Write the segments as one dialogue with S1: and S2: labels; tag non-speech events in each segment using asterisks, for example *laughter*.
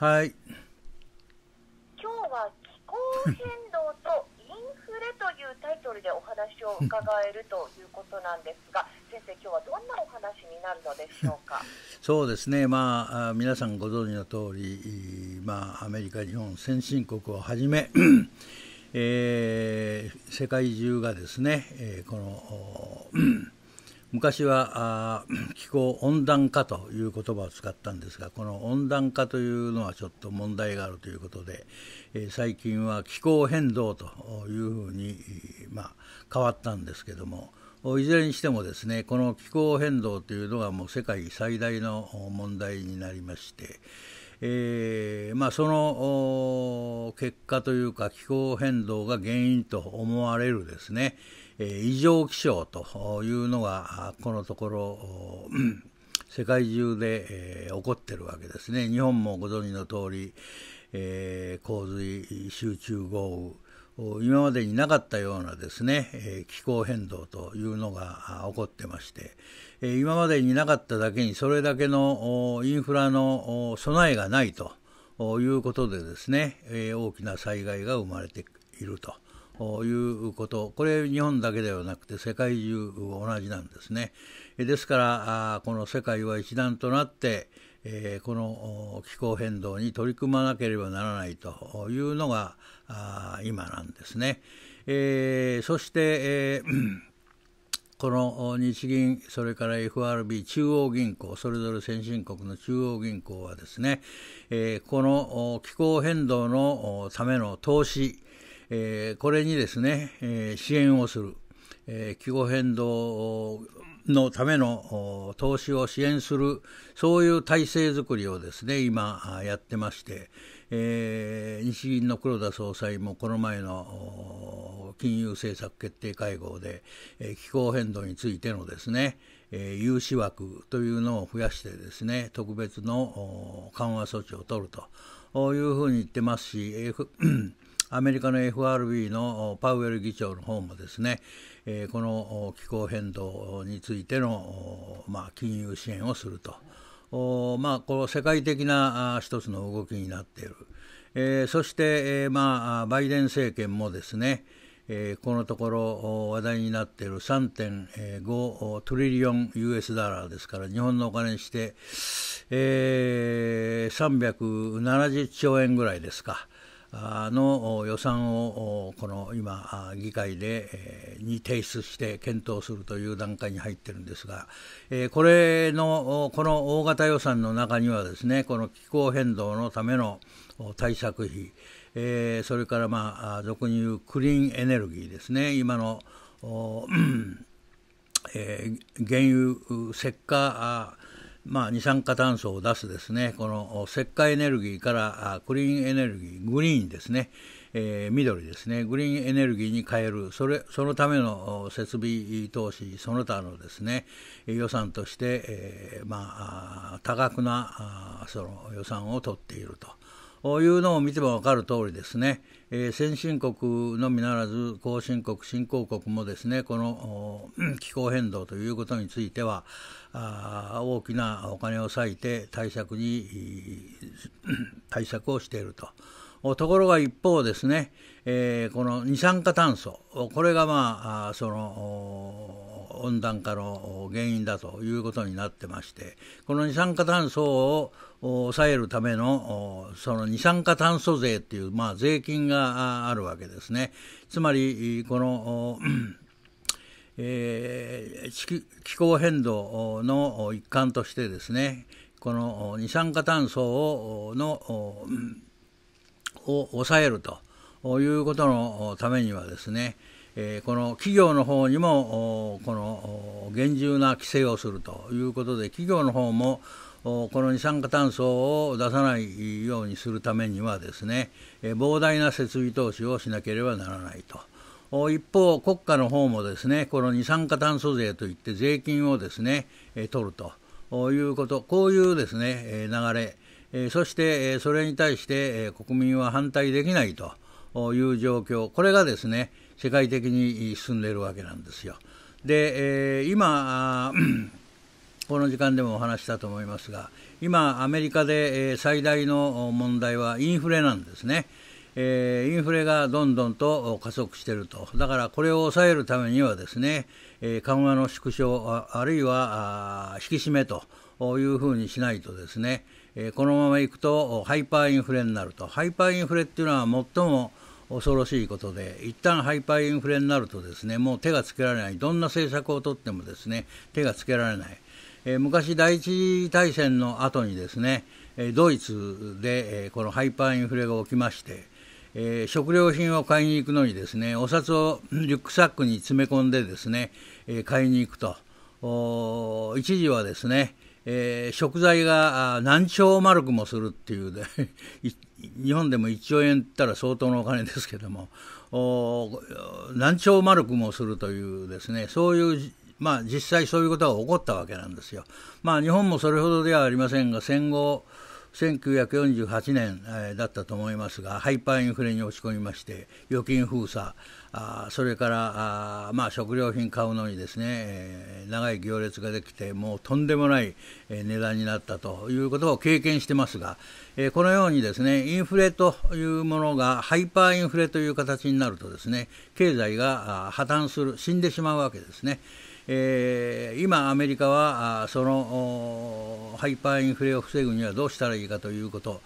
S1: はい。今日は気候変動とインフレというタイトルでお話を伺えるということなんですが、*laughs* 先生、今日はどんなお話になるのでしょうか。そうですね、まあ、皆さんご存知の通り、まあ、アメリカ、日本、先進国をはじめ、*clears throat* えー、世界中がですね、えこの、昔は *clears throat* 気候温暖化という言葉を使ったんですがこの温暖化というのはちょっと問題があるということで、えー、最近は気候変動というふうに、まあ、変わったんですけどもいずれにしてもですねこの気候変動というのがもう世界最大の問題になりまして、えーまあ、その結果というか気候変動が原因と思われるですねえ異常気象というのがこのところ、世界中で、え起こってるわけですね。日本もご存知の通り、え洪水、集中豪雨、今までになかったようなですね気候変動というのが起こってまして今までになかっただけにそれだけのインフラの備えがないということでですね大きな災害が生まれていると。いうことこれ日本だけではなくて世界中同じなんですね。ですからこの世界は一段となってえこの気候変動に取り組まなければならないというのが今なんですね。えそして、え *clears throat* この日銀、それから FRB、中央銀行、それぞれ先進国の中央銀行はですね、えこの気候変動のための投資、えー、これにですね、えー、支援をする、えー、気候変動のための投資を支援する、そういう体制づくりをですね、今やってまして、えー、日銀の黒田総裁もこの前の金融政策決定会合で、えー、気候変動についてのですね、え融資枠というのを増やしてですね、特別の緩和措置を取るというふうに言ってますし、アメリカの FRB のパウエル議長の方もですね、えこの気候変動についての、まあ、金融支援をすると。まあ、この世界的な一つの動きになっている、えそして、えまあ、バイデン政権もですね、えこのところ話題になっている3.5トリリオン US ダラーですから日本のお金にして、え370兆円ぐらいですか。の予算をこの今、議会でに提出して検討するという段階に入ってるんですが、これのこの大型予算の中にはですね、この気候変動のための対策費、えそれから、まあ、俗に言うクリーンエネルギーですね、今の、*clears throat* え原油、石化まあ、二酸化炭素を出すですねこの石灰エネルギーからクリーンエネルギーグリーンですね、えー、緑ですねグリーンエネルギーに変えるそれそのための設備投資その他のですね予算として、えー、まあ、多額なその予算を取っていると。いうのを見ても分かる通りですね、えー、先進国のみならず後進国新興国もですねこの *clears throat* 気候変動ということについてはあ大きなお金を割いて対策に対策をしていると。ところが一方ですね、えー、この二酸化炭素これがまああその温暖化の原因だということになってましてこの二酸化炭素を抑えるためのその二酸化炭素税っていう、まあ、税金があるわけですね。つまりこのえー、気候変動の一環としてですねこの二酸化炭素をのを抑えるということのためにはですねえこの企業の方にもこの厳重な規制をするということで企業の方もこの二酸化炭素を出さないようにするためにはですね、え膨大な設備投資をしなければならないと。一方、国家の方もですね、この二酸化炭素税といって税金をですね、え取るということ、こういうですね、流れ、そしてそれに対して国民は反対できないと。いう状況、これがですね、世界的に進んでいるわけなんですよ。で、えー、今、この時間でもお話したと思いますが、今、アメリカで最大の問題はインフレなんですね。えー、インフレがどんどんと加速していると、だからこれを抑えるためにはですね、えー、緩和の縮小、ああるいはあ引き締めというふうにしないとですね、えー、このままいくとハイパーインフレになると、ハイパーインフレっていうのは最も恐ろしいことで、一旦ハイパーインフレになると、ですねもう手がつけられない、どんな政策をとってもですね手がつけられない、えー、昔、第一次大戦の後にですねドイツで、えこのハイパーインフレが起きまして、えー、食料品を買いに行くのにですねお札をリュックサックに詰め込んでですね、え買いに行くと、一時はですねえー、食材が何兆丸くもするっていうで *laughs* 日本でも1兆円ったら相当のお金ですけども何兆丸くもするというですねそういうまあ実際そういうことが起こったわけなんですよ。まあ日本もそれほどではありませんが戦後1948年、えー、だったと思いますがハイパーインフレに落ち込みまして預金封鎖あそれからあ、まあ、食料品買うのにですね、えー、長い行列ができてもうとんでもない、えー、値段になったということを経験してますが、えー、このようにですねインフレというものがハイパーインフレという形になるとですね経済が破綻する死んでしまうわけですね。えー、今、アメリカはそのハイパーインフレを防ぐにはどうしたらいいかということ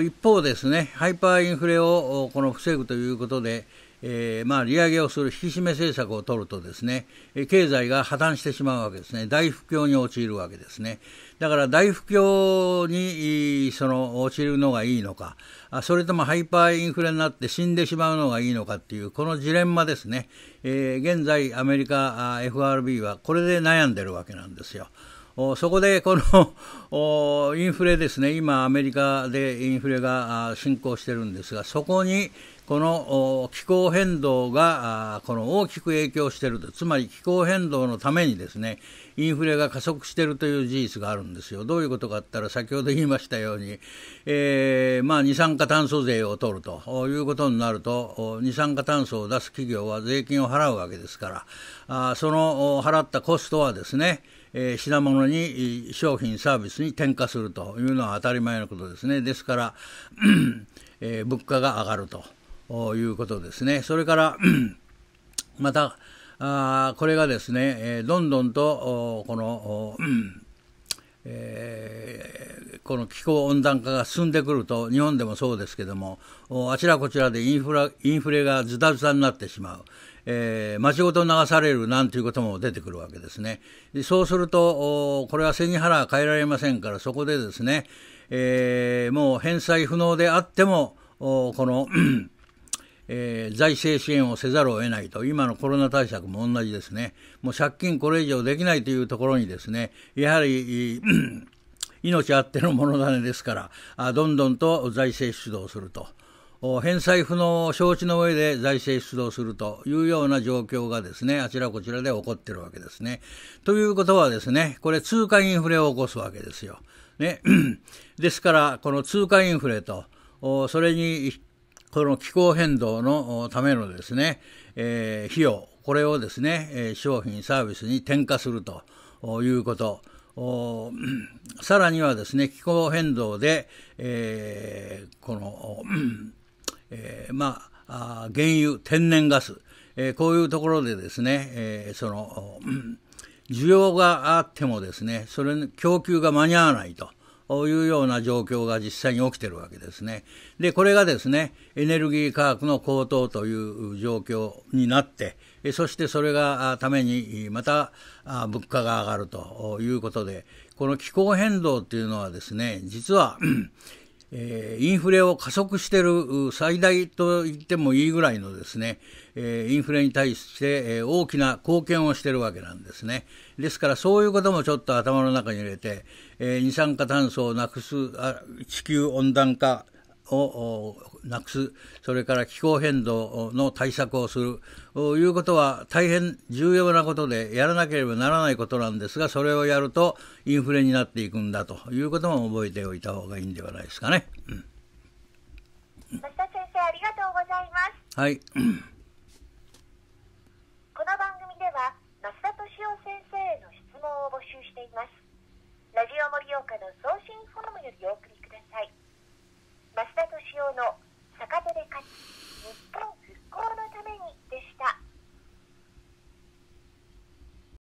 S1: 一方ですね、ハイパーインフレをこの防ぐということで、えー、まあ、利上げをする引き締め政策を取るとですね、経済が破綻してしまうわけですね、大不況に陥るわけですね。だから大不況にその陥るのがいいのか、それともハイパーインフレになって死んでしまうのがいいのかっていう、このジレンマですね、えー、現在、アメリカ FRB はこれで悩んでるわけなんですよ。そこでこのインフレですね、今、アメリカでインフレが進行してるんですが、そこにこの気候変動がこの大きく影響していると、つまり気候変動のためにですねインフレが加速しているという事実があるんですよ、どういうことかといったら、先ほど言いましたように、えーまあ、二酸化炭素税を取るということになると、二酸化炭素を出す企業は税金を払うわけですから、あその払ったコストはですね、え品物に商品、サービスに転嫁するというのは当たり前のことですね。ですから、*clears throat* えー、物価が上がると。ということですね。それから、*clears throat* また、あこれがですね、えどんどんと、この、えー、この気候温暖化が進んでくると、日本でもそうですけども、あちらこちらでインフラインフレがズタズタになってしまう、えー、街ごと流されるなんていうことも出てくるわけですね。そうすると、これは背に腹は変えられませんから、そこでですね、えー、もう返済不能であっても、この *clears throat* えー、財政支援をせざるを得ないと、今のコロナ対策も同じですね、もう借金これ以上できないというところにですね、やはり、命あってのものだねですから、どんどんと財政出動すると。返済不能を承知の上で財政出動するというような状況がですね、あちらこちらで起こってるわけですね。ということはですね、これ通貨インフレを起こすわけですよ。ね。*clears throat* ですから、この通貨インフレと、それにこの気候変動のためのですね、えー、費用、これをですね、商品、サービスに転嫁するということ。さらにはですね、気候変動で、えー、この、えー、まあ、原油、天然ガス、えー、こういうところでですね、えー、その、需要があってもですね、それ、供給が間に合わないと。いうような状況が実際に起きてるわけですね。で、これがですね、エネルギー価格の高騰という状況になって、そしてそれがためにまた物価が上がるということで、この気候変動というのはですね、実はえインフレを加速してる最大と言ってもいいぐらいのですね、えインフレに対して、え大きな貢献をしてるわけなんですね。ですからそういうこともちょっと頭の中に入れて、え二酸化炭素をなくす地球温暖化をなくす、それから気候変動の対策をするということは大変重要なことでやらなければならないことなんですが、それをやるとインフレになっていくんだということも覚えておいた方がいいんではないですかね。うん、先生ありがとうございます。はい。